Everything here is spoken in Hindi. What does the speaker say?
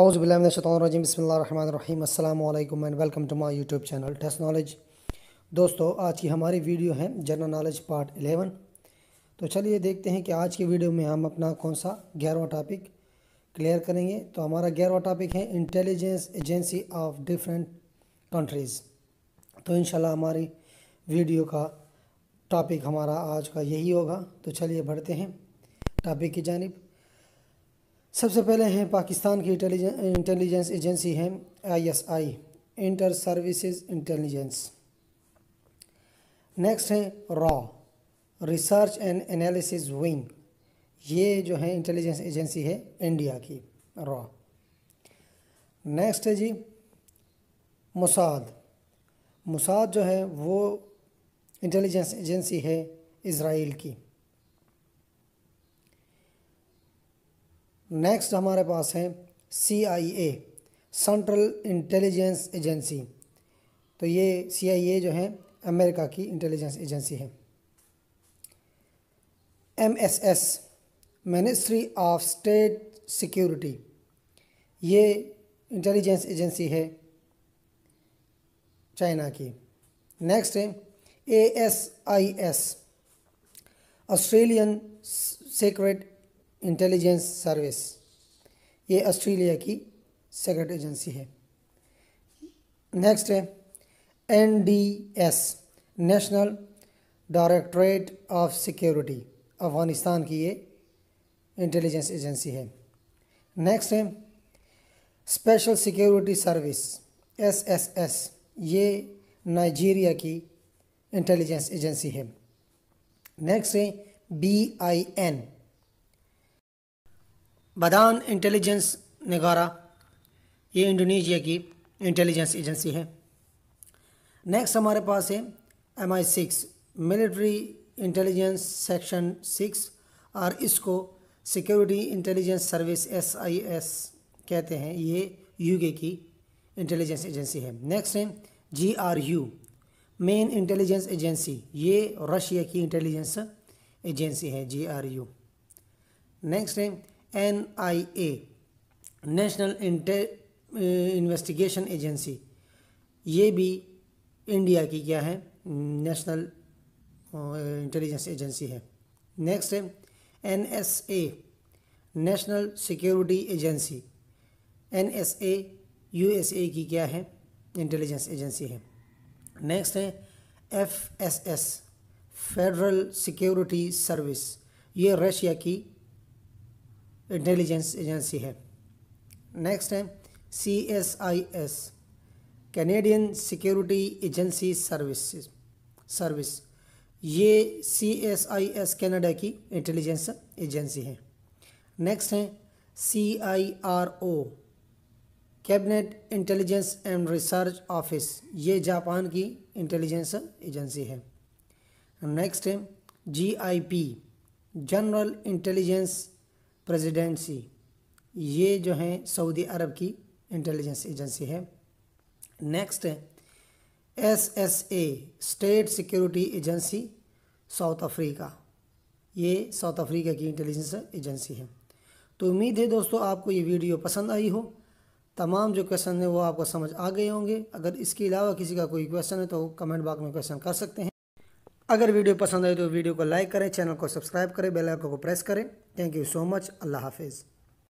आउज़ बिल्लाशतरजीम बसमीम अल्लाम and welcome to my YouTube channel test knowledge दोस्तों आज की हमारी वीडियो है जनरल नॉलेज पार्ट 11 तो चलिए देखते हैं कि आज की वीडियो में हम अपना कौन सा ग्यारहवा टॉपिक क्लियर करेंगे तो हमारा ग्यारहवा टॉपिक है intelligence agency of different countries तो इन हमारी वीडियो का टॉपिक हमारा आज का यही होगा तो चलिए बढ़ते हैं टॉपिक की जानब सबसे पहले हैं पाकिस्तान की इंटेलिजेंस एजेंसी है ISI inter services intelligence next है रॉ रिसर्च एंड एनालिसिस विंग ये जो है इंटेलिजेंस एजेंसी है इंडिया की रॉ नेक्स्ट है जी मुसाद मुसाद जो है वो इंटेलिजेंस एजेंसी है इसराइल की नेक्स्ट हमारे पास है C I A central intelligence agency तो ये सी आई ए जो है अमेरिका की इंटेलिजेंस एजेंसी है M S S ministry of state security ये इंटेलिजेंस एजेंसी है चाइना की नेक्स्ट है A S I S Australian secret intelligence service ये ऑस्ट्रेलिया की सेक्रेट एजेंसी है नेक्स्ट है NDS national directorate of security Afghanistan की ये इंटेलिजेंस एजेंसी है नेक्स्ट है स्पेशल सिक्योरिटी सर्विस एसएसएस ये नाइजीरिया की इंटेलिजेंस एजेंसी है नेक्स्ट है बीआईएन बदान इंटेलिजेंस नगारा ये इंडोनेशिया की इंटेलिजेंस एजेंसी है नेक्स्ट हमारे पास है M I six military intelligence section six और इसको security intelligence service S I S कहते हैं ये यूके की इंटेलिजेंस एजेंसी है नेक्स्ट है G R U main intelligence agency ये रशिया की इंटेलिजेंस एजेंसी है जी आर यू नेक्स्ट है N I A national investigation agency ये भी इंडिया की क्या है नेशनल इंटेलिजेंस एजेंसी है नेक्स्ट है N S A national security agency N S A U S A की क्या है इंटेलिजेंस एजेंसी है नेक्स्ट है F S S federal security service ये रशिया की इंटेलिजेंस एजेंसी है नेक्स्ट है C S I S Canadian security agency service service ये C S I S Canada की इंटेलिजेंस एजेंसी है नेक्स्ट है C I R O cabinet intelligence and research office ये जापान की इंटेलिजेंस एजेंसी है नेक्स्ट है G I P general intelligence presidency ये जो है सऊदी अरब की इंटेलिजेंस एजेंसी है next S S A state security agency South Africa ये साउथ अफ्रीका की इंटेलिजेंस एजेंसी है तो उम्मीद है दोस्तों आपको ये वीडियो पसंद आई हो तमाम जो क्वेश्चन है वो आपको समझ आ गए होंगे अगर इसके अलावा किसी का कोई क्वेश्चन है तो कमेंट बॉक्स में क्वेश्चन कर सकते हैं अगर वीडियो पसंद आए तो वीडियो को लाइक करें चैनल को सब्सक्राइब करें बेल आइकन को प्रेस करें थैंक यू सो मच अल्लाह हाफिज़